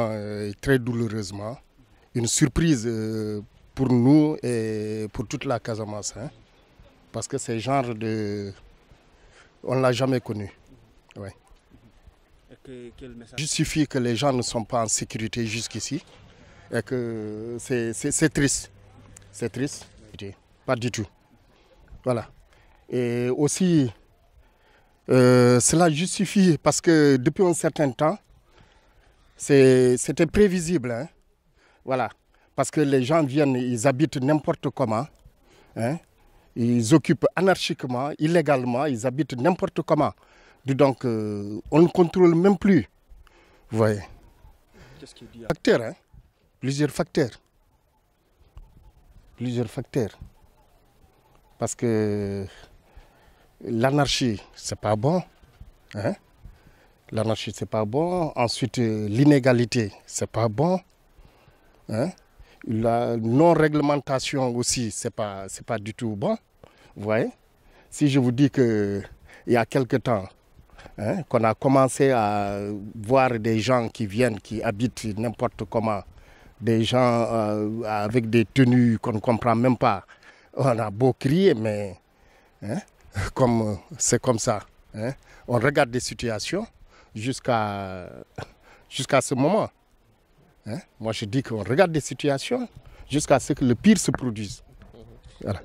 Ah, euh, très douloureusement une surprise euh, pour nous et pour toute la Casamance. Hein. parce que ce genre de... On ne l'a jamais connu. Justifie Que, quel message... que les gens ne sont pas en sécurité jusqu'ici et que c'est triste. C'est triste. Pas du tout. Voilà. Et aussi, euh, cela justifie parce que depuis un certain temps, c'était prévisible. Hein? Voilà. Parce que les gens viennent, ils habitent n'importe comment. Hein. Ils occupent anarchiquement, illégalement, ils habitent n'importe comment. Donc, euh, on ne contrôle même plus. Vous voyez. Qu'est-ce qu'il dit hein? plusieurs facteurs. Plusieurs facteurs. Parce que euh, l'anarchie, c'est pas bon. Hein? L'anarchie, c'est pas bon. Ensuite, euh, l'inégalité, c'est pas bon. Hein? La non-réglementation aussi, c'est pas, c'est pas du tout bon. Vous voyez Si je vous dis qu'il y a quelque temps, hein, qu'on a commencé à voir des gens qui viennent, qui habitent n'importe comment, des gens euh, avec des tenues qu'on ne comprend même pas. On a beau crier, mais hein, comme, c'est comme ça. On regarde des situations, jusqu'à ce moment. Hein? Moi, je dis qu'on regarde des situations jusqu'à ce que le pire se produise. Mhm. Euh,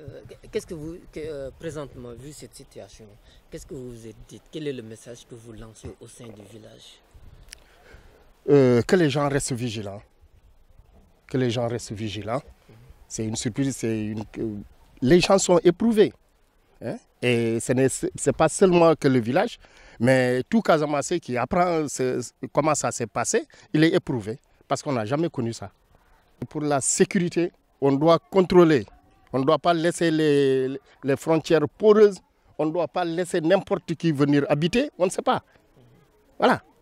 qu'est-ce que vous, euh, présentement, vu cette situation, qu'est-ce que vous vous êtes dit Quel est le message que vous lancez au sein du village euh, Que les gens restent vigilants. Que les gens restent vigilants. C'est une surprise, c'est Les gens sont éprouvés. Hein? Et ce n'est pas seulement que le village, mais tout Casamance qui apprend comment ça s'est passé, il est éprouvé parce qu'on n'a jamais connu ça. Pour la sécurité, on doit contrôler. On ne doit pas laisser les, les frontières poreuses. On ne doit pas laisser n'importe qui venir habiter. On ne sait pas. Voilà.